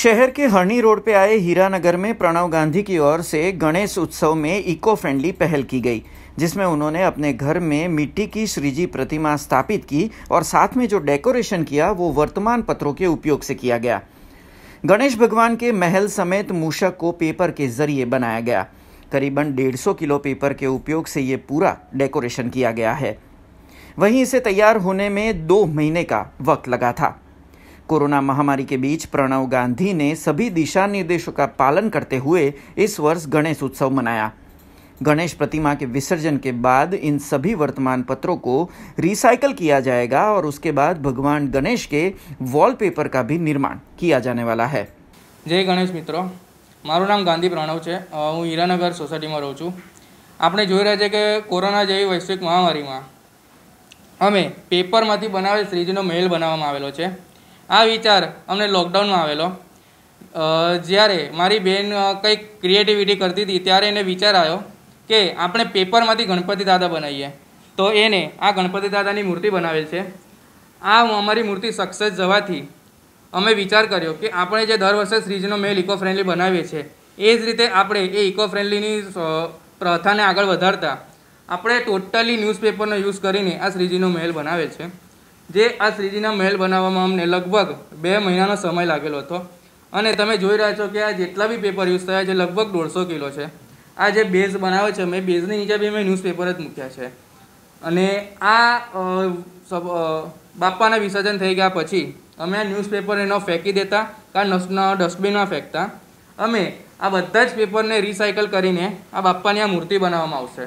शहर के हरनी रोड पे आए हीरानगर में प्रणव गांधी की ओर से गणेश उत्सव में इको फ्रेंडली पहल की गई जिसमें उन्होंने अपने घर में मिट्टी की श्रीजी प्रतिमा स्थापित की और साथ में जो डेकोरेशन किया वो वर्तमान पत्रों के उपयोग से किया गया गणेश भगवान के महल समेत मूषक को पेपर के जरिए बनाया गया करीबन डेढ़ सौ किलो पेपर के उपयोग से ये पूरा डेकोरेशन किया गया है वहीं इसे तैयार होने में दो महीने का वक्त लगा था कोरोना महामारी के बीच प्रणव गांधी ने सभी दिशा निर्देशों का पालन करते हुए इस वर्ष गणेश उत्सव मनाया गणेश प्रतिमा के विसर्जन के बाद इन सभी वर्तमान पत्रों को रिसाइकल किया जाएगा और उसके बाद भगवान गणेश के वॉलपेपर का भी निर्माण किया जाने वाला है જય ગણેશ મિત્રો મારું નામ ગાંધી પ્રણવ છે હું હીરાનગર સોસાયટીમાં રહું છું આપણે જોઈ રહ્યા છે કે કોરોના જેવી વૈશ્વિક મહામારીમાં અમે પેપરમાંથી બનાવેલ શ્રીજીનો મહેલ બનાવવામાં આવેલો છે આ વિચાર અમને લોકડાઉનમાં આવેલો જ્યારે મારી બહેન કંઈક ક્રિએટિવિટી કરતી હતી ત્યારે એને વિચાર આવ્યો કે આપણે પેપરમાંથી ગણપતિ દાદા બનાવીએ તો એને આ ગણપતિ દાદાની મૂર્તિ બનાવેલ છે આ અમારી મૂર્તિ સક્સેસ જવાથી અમે વિચાર કર્યો કે આપણે જે દર વર્ષે શ્રીજીનો મેલ ઇકો ફ્રેન્ડલી બનાવીએ છીએ એ જ રીતે આપણે એ ઇકો ફ્રેન્ડલીની પ્રથાને આગળ વધારતા આપણે ટોટલી ન્યૂઝપેપરનો યુઝ કરીને આ શ્રીજીનો મહેલ બનાવે છે જે આ શ્રીજીના મહેલ બનાવવામાં અમને લગભગ બે મહિનાનો સમય લાગેલો હતો અને તમે જોઈ રહ્યા છો કે આ જેટલા બી પેપર યુઝ થયા છે લગભગ દોઢસો કિલો છે આ જે બેઝ બનાવે છે મેં બેઝની નીચે બી મેં ન્યૂઝપેપર જ મૂક્યા છે અને આ સબ બાપાના વિસર્જન થઈ ગયા પછી અમે આ ન્યૂઝપેપર એનો ફેંકી દેતા કા ડસ્ટબિનમાં ફેંકતા અમે આ બધા જ પેપરને રિસાયકલ કરીને આ બાપાની આ મૂર્તિ બનાવવામાં આવશે